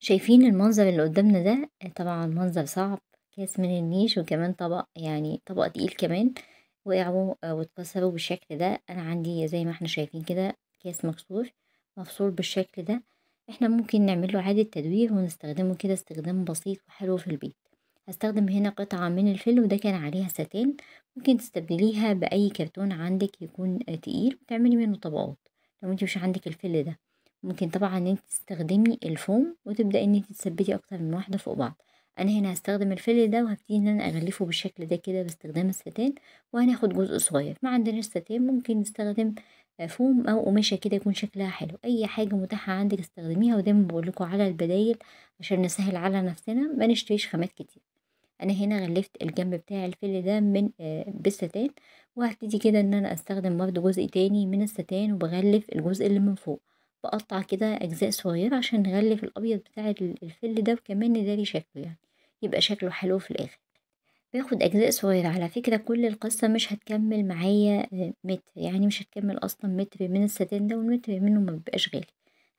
شايفين المنظر اللي قدامنا ده طبعًا منظر صعب، كاس من النيش وكمان طبق يعني طبق تقيل كمان وقعوا آه، واتكسروا بالشكل ده، أنا عندي زي ما إحنا شايفين كده كاس مكسور مفصول بالشكل ده، إحنا ممكن نعمل له عادة تدوير ونستخدمه كده استخدام بسيط وحلو في البيت، هستخدم هنا قطعة من الفل وده كان عليها ستان ممكن تستبدليها بأي كرتون عندك يكون تقيل وتعملي منه طبقات لو أنتِ مش عندك الفل ده. ممكن طبعا ان انت تستخدمي الفوم وتبداي ان انت تثبتي اكتر من واحده فوق بعض انا هنا هستخدم الفيل ده وهبتدي ان انا اغلفه بالشكل ده كده باستخدام الستان وهناخد جزء صغير ما عندناش ستان ممكن نستخدم فوم او قماشه كده يكون شكلها حلو اي حاجه متاحه عندك استخدميها ودايما بقول على البدايل عشان نسهل على نفسنا ما نشتريش خامات كتير انا هنا غلفت الجنب بتاع الفيل ده من آه بالستان وهبتدي كده ان انا استخدم برضو جزء تاني من الستان وبغلف الجزء اللي من فوق بقطع كده أجزاء صغيرة عشان نغلف الأبيض بتاع الفل ده وكمان نداري شكله يعني يبقى شكله حلو في الآخر باخد أجزاء صغيرة على فكرة كل القصة مش هتكمل معايا آه، متر يعني مش هتكمل أصلا متر من الستان ده والمتر منه مبيبقاش غالي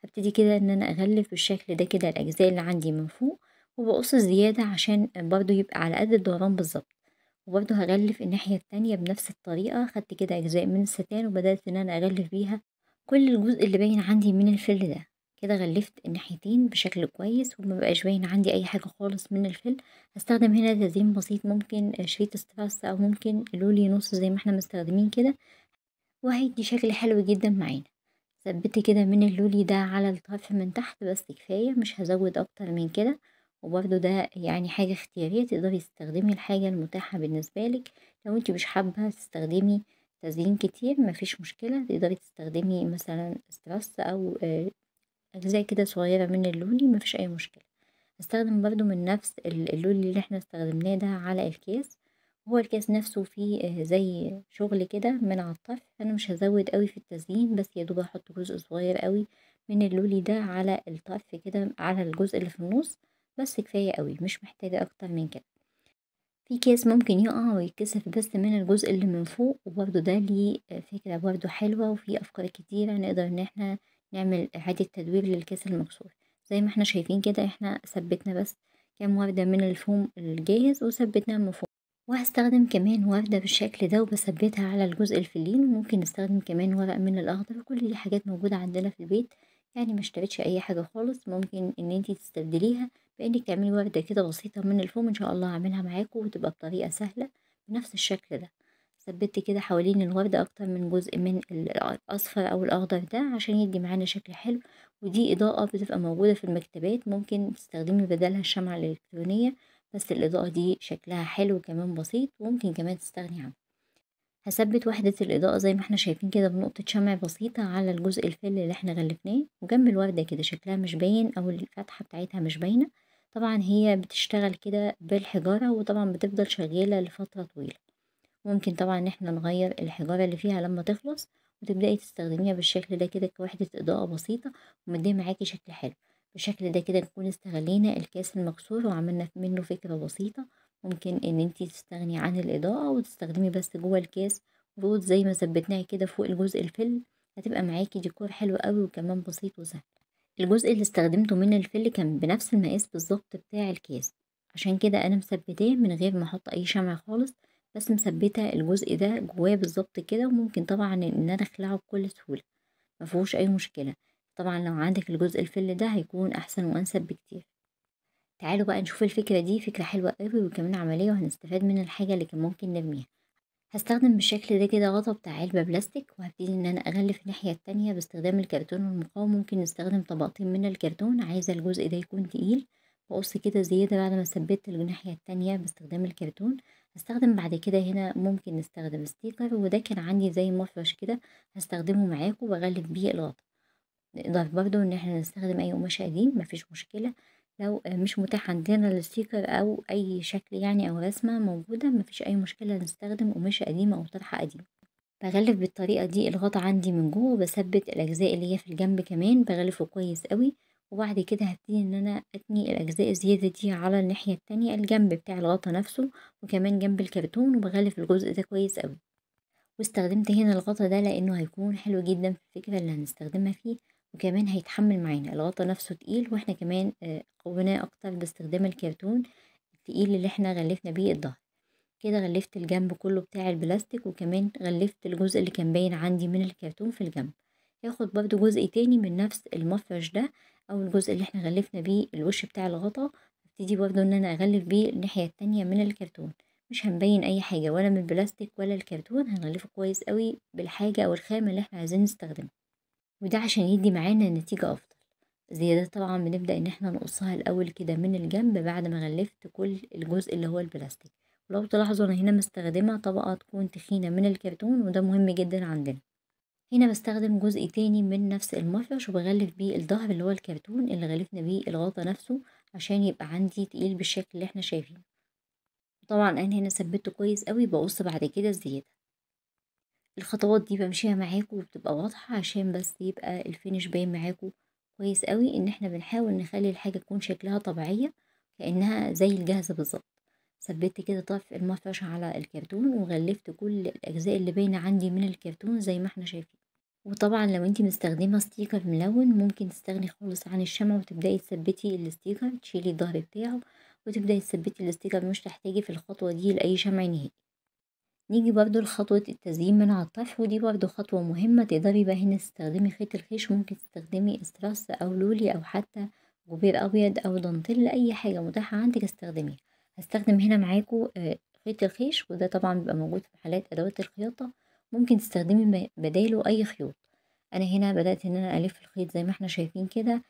هبتدي كده إن أنا أغلف بالشكل ده كده الأجزاء اللي عندي من فوق وبقص زيادة عشان برضو يبقى على قد الدوران بالظبط وبرضو هغلف الناحية التانية بنفس الطريقة خدت كده أجزاء من الستان وبدأت إن أنا أغلف بيها كل الجزء اللي باين عندي من الفل ده كده غلفت الناحيتين بشكل كويس ومبقاش باين عندي اي حاجة خالص من الفل هستخدم هنا تزيين بسيط ممكن شريط استفاس او ممكن لولي نص زي ما احنا مستخدمين كده وهيدي شكل حلو جدا معانا ثبت كده من اللولي ده على الطرف من تحت بس كفاية مش هزود اكتر من كده وبرده ده يعني حاجة اختيارية تقدري تستخدمي الحاجة المتاحة بالنسبة لك لو انت مش حابة تستخدمي تزيين كتير مفيش مشكلة تقدري تستخدمي مثلا استرس أو آه، أجزاء كده صغيرة من اللولي مفيش أي مشكلة استخدم برضو من نفس اللولي اللي احنا استخدمناه ده على الكيس هو الكيس نفسه فيه آه، زي شغل كده من على الطرف انا مش هزود قوي في التزيين بس يا دوب هحط جزء صغير قوي من اللولي ده على الطرف كده على الجزء اللي في النص بس كفايه قوي مش محتاجه اكتر من كده في كاس ممكن يقع ويتكسف بس من الجزء اللي من فوق وبرضه ده ليه فكرة برضه حلوة وفي أفكار كتيرة نقدر إن احنا نعمل إعادة تدوير للكاس المكسور زي ما احنا شايفين كده احنا ثبتنا بس كام وردة من الفوم الجاهز وثبتناها من فوق وهستخدم كمان وردة بالشكل ده وبثبتها على الجزء الفلين وممكن نستخدم كمان ورق من الأخضر كل دي حاجات موجودة عندنا في البيت يعني مشتريتش أي حاجة خالص ممكن إن انتي تستبدليها بانك تعملي وردة كده بسيطة من الفوم ان شاء الله هعملها معاكم وتبقى بطريقة سهلة بنفس الشكل ده ثبت كده حوالين الوردة اكتر من جزء من الاصفر او الاخضر ده عشان يدي معانا شكل حلو ودي اضاءة بتبقى موجودة في المكتبات ممكن تستخدمي بدلها الشمعة الالكترونية بس الاضاءة دي شكلها حلو وكمان بسيط وممكن كمان تستغني عنها هثبت وحدة الإضاءة زي ما احنا شايفين كده بنقطة شمع بسيطة على الجزء الفل اللي احنا غلفناه وجنب الوردة كده شكلها مش باين أو الفتحة بتاعتها مش باينة طبعًا هي بتشتغل كده بالحجارة وطبعًا بتفضل شغالة لفترة طويلة، ممكن طبعًا إن احنا نغير الحجارة اللي فيها لما تخلص وتبدأي تستخدميها بالشكل ده كده كوحدة إضاءة بسيطة ومدية معاكي شكل حلو، بالشكل ده كده نكون استغلينا الكاس المكسور وعملنا منه فكرة بسيطة ممكن إن انتي تستغني عن الإضاءة وتستخدمي بس جوه الكاس عود زي ما ثبتناها كده فوق الجزء الفل هتبقى معاكي ديكور حلو أوي وكمان بسيط وسهل. الجزء اللي استخدمته من الفل كان بنفس المقاس بالظبط بتاع الكاس عشان كده انا مثبتاه من غير ما احط اي شمع خالص بس مثبته الجزء ده جواه بالظبط كده وممكن طبعا ان انا اخلعه بكل سهوله مفيهوش اي مشكله طبعا لو عندك الجزء الفل ده هيكون احسن وانسب بكتير تعالوا بقى نشوف الفكره دي فكره حلوه قوي وكمان عمليه وهنستفاد من الحاجه اللي كان ممكن نرميها هستخدم بالشكل ده كده غطا بتاع علبة بلاستيك وهبتدي ان انا اغلف الناحية التانية باستخدام الكرتون والمقاوم ممكن نستخدم طبقتين من الكرتون عايزة الجزء ده يكون تقيل بقص كده زيادة بعد ما ثبت الناحية التانية باستخدام الكرتون هستخدم بعد كده هنا ممكن نستخدم ستيكر وده كان عندي زي مفرش كده هستخدمه معاكم وبغلف بيه الغطا نقدر برضو ان احنا نستخدم اي قماش قديم مفيش مشكلة لو مش متاح عندنا الستيكر أو أي شكل يعني أو رسمة موجودة مفيش أي مشكلة نستخدم قماشة قديمة أو طرحة قديمة بغلف بالطريقة دي الغطا عندي من جوه وبثبت الأجزاء اللي هي في الجنب كمان بغلفه كويس قوي وبعد كده هبتدي ان انا اتني الاجزاء الزيادة دي على الناحية التانية الجنب بتاع الغطا نفسه وكمان جنب الكرتون وبغلف الجزء ده كويس قوي واستخدمت هنا الغطا ده لانه هيكون حلو جدا في الفكرة اللي هنستخدمها فيه وكمان هيتحمل معانا الغطا نفسه تقيل واحنا كمان قويناه اكتر باستخدام الكرتون التقيل اللي احنا غلفنا بيه الظهر كده غلفت الجنب كله بتاع البلاستيك وكمان غلفت الجزء اللي كان باين عندي من الكرتون في الجنب هاخد برضو جزء تاني من نفس المفرش ده او الجزء اللي احنا غلفنا بيه الوش بتاع الغطا هبتدي برضو ان انا اغلف بيه الناحية التانية من الكرتون مش هنبين اي حاجة ولا من البلاستيك ولا الكرتون هنغلفه كويس قوي بالحاجة او الخامة اللي احنا عايزين نستخدمها وده عشان يدي معانا نتيجة أفضل الزيادات طبعا بنبدأ إن احنا نقصها الأول كده من الجنب بعد ما غلفت كل الجزء اللي هو البلاستيك ولو تلاحظوا أنا هنا مستخدمة طبقة تكون تخينة من الكرتون وده مهم جدا عندنا هنا بستخدم جزء تاني من نفس المفرش وبغلف بيه الظهر اللي هو الكرتون اللي غلفنا بيه الغطا نفسه عشان يبقى عندي تقيل بالشكل اللي احنا شايفينه طبعا انا هنا ثبته كويس قوي بقص بعد كده الزياده الخطوات دي بمشيها معاكم وبتبقى واضحة عشان بس يبقى الفينش باين معاكم كويس قوي ان احنا بنحاول نخلي الحاجة تكون شكلها طبيعية كأنها زي الجاهزة بالظبط ثبت كده طرف المفرش على الكرتون وغلفت كل الأجزاء اللي باينة عندي من الكرتون زي ما احنا شايفين وطبعا لو انتي مستخدمة ستيكر ملون ممكن تستغني خالص عن الشمع وتبدأي تثبتي الستيكر تشيلي الظهر بتاعه وتبدأي تثبتي الستيكر مش تحتاجي في الخطوة دي لأي شمع نهائي نيجي برضو لخطوة التزيين من على الطرف ودي برضو خطوة مهمة تقدري بقى هنا تستخدمي خيط الخيش ممكن تستخدمي استرس أو لولي أو حتى غبير أبيض أو دانتيل أي حاجة متاحة عندك استخدميها هستخدم هنا معاكو آه، خيط الخيش وده طبعا بيبقى موجود في حالات أدوات الخياطة ممكن تستخدمي بداله أي خيوط أنا هنا بدأت إن أنا ألف الخيط زي ما احنا شايفين كده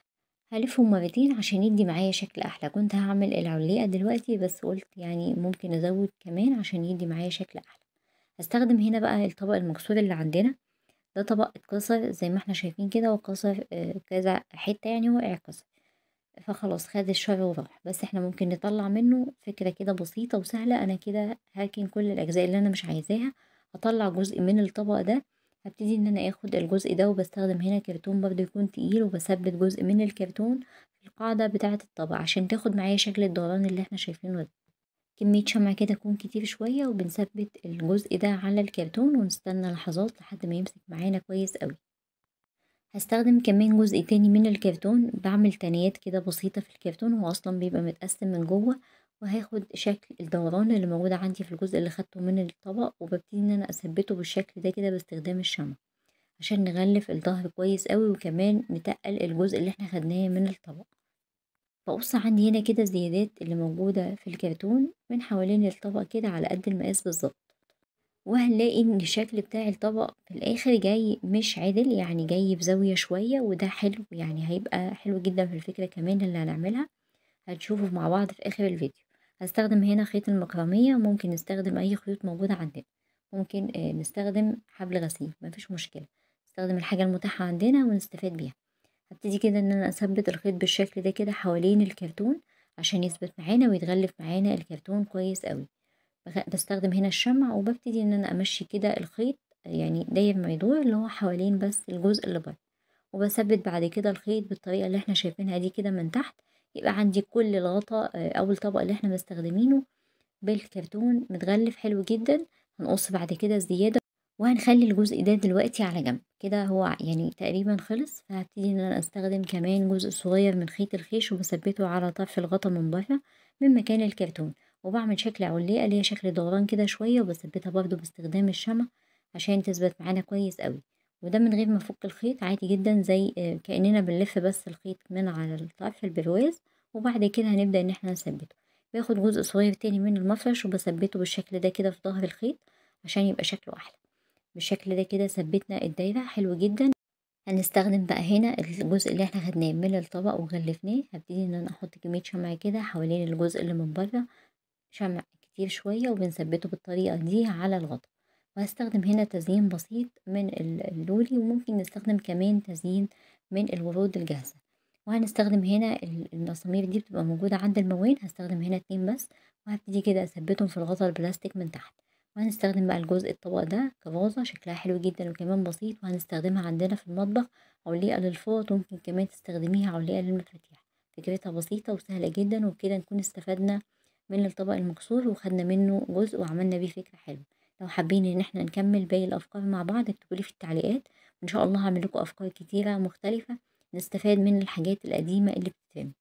هلفهم مرتين عشان يدي معايا شكل أحلى كنت هعمل العليقة دلوقتي بس قلت يعني ممكن أزود كمان عشان يدي معايا شكل أحلى هستخدم هنا بقى الطبق المكسور اللي عندنا ده طبق اتكسر زي ما احنا شايفين كده وكسر آه، كذا حتة يعني هو اتكسر فخلاص خد الشر وراح بس احنا ممكن نطلع منه فكرة كده بسيطة وسهلة انا كده هركن كل الاجزاء اللي انا مش عايزاها هطلع جزء من الطبق ده هبتدي ان انا اخد الجزء ده وبستخدم هنا كرتون برضو يكون تقيل وبثبت جزء من الكرتون في القاعدة بتاعة الطبق عشان تاخد معايا شكل الدوران اللي احنا شايفينه ده كمية شمع كده تكون كتير شوية وبنثبت الجزء ده على الكرتون ونستنى لحظات لحد ما يمسك معانا كويس قوي هستخدم كمان جزء تاني من الكرتون بعمل تانيات كده بسيطة في الكرتون هو أصلا بيبقى متقسم من جوه وهاخد شكل الدوران اللي موجود عندي في الجزء اللي خدته من الطبق وببتدي ان انا اثبته بالشكل ده كده باستخدام الشمع عشان نغلف الظهر كويس قوي وكمان نتقل الجزء اللي احنا خدناه من الطبق بقص عندي هنا كده الزيادات اللي موجودة في الكرتون من حوالين الطبق كده على قد المقاس بالظبط وهنلاقي ان الشكل بتاع الطبق في الاخر جاي مش عدل يعني جاي بزاوية شوية وده حلو يعني هيبقى حلو جدا في الفكرة كمان اللي هنعملها هتشوفوا مع بعض في اخر الفيديو هستخدم هنا خيط المكرمية ممكن نستخدم اي خيوط موجودة عندنا ممكن آه، نستخدم حبل غسيل مفيش مشكلة نستخدم الحاجة المتاحة عندنا ونستفاد بيها هبتدي كده ان انا اثبت الخيط بالشكل ده كده حوالين الكرتون عشان يثبت معانا ويتغلف معانا الكرتون كويس قوي بستخدم هنا الشمع وببتدي ان انا امشي كده الخيط يعني داير موضوع اللي هو حوالين بس الجزء اللي بره وبثبت بعد كده الخيط بالطريقه اللي احنا شايفينها دي كده من تحت يبقى عندي كل الغطا آه، او الطبق اللي احنا مستخدمينه بالكرتون متغلف حلو جدا هنقص بعد كده الزياده وهنخلي الجزء ده دلوقتي على جنب كده هو يعني تقريبا خلص فهبتدي ان انا استخدم كمان جزء صغير من خيط الخيش وبثبته على طرف الغطا من بره من مكان الكرتون وبعمل شكل اللي هي شكل دوران كده شوية وبثبتها برضو باستخدام الشمع عشان تثبت معانا كويس قوي وده من غير ما افك الخيط عادي جدا زي آه، كأننا بنلف بس الخيط من على طرف البرواز وبعد كده هنبدأ ان احنا نثبته باخد جزء صغير تاني من المفرش وبثبته بالشكل ده كده في ظهر الخيط عشان يبقى شكله احلى بالشكل ده كده ثبتنا الدايرة حلو جدا هنستخدم بقى هنا الجزء اللي احنا خدناه من الطبق وغلفناه هبتدي ان انا احط كمية شمع كده حوالين الجزء اللي من بره شمع كتير شوية وبنثبته بالطريقة دي على الغطا وهستخدم هنا تزيين بسيط من اللولي وممكن نستخدم كمان تزيين من الورود الجاهزة وهنستخدم هنا المسامير دي بتبقى موجودة عند المواد هستخدم هنا اتنين بس وهبتدي كده اثبتهم في الغطا البلاستيك من تحت وهنستخدم بقى الجزء الطبق ده كفازة شكلها حلو جدا وكمان بسيط وهنستخدمها عندنا في المطبخ علقة للفوط ممكن كمان تستخدميها علقة للمفاتيح فكرتها بسيطة وسهلة جدا وبكده نكون استفدنا من الطبق المكسور وخدنا منه جزء وعملنا بيه فكرة حلوة لو حابين ان احنا نكمل باقي الافكار مع بعض اكتبوا لي في التعليقات وان شاء الله هعمل لكم افكار كتيرة مختلفة نستفاد من الحاجات القديمة اللي بتتعمل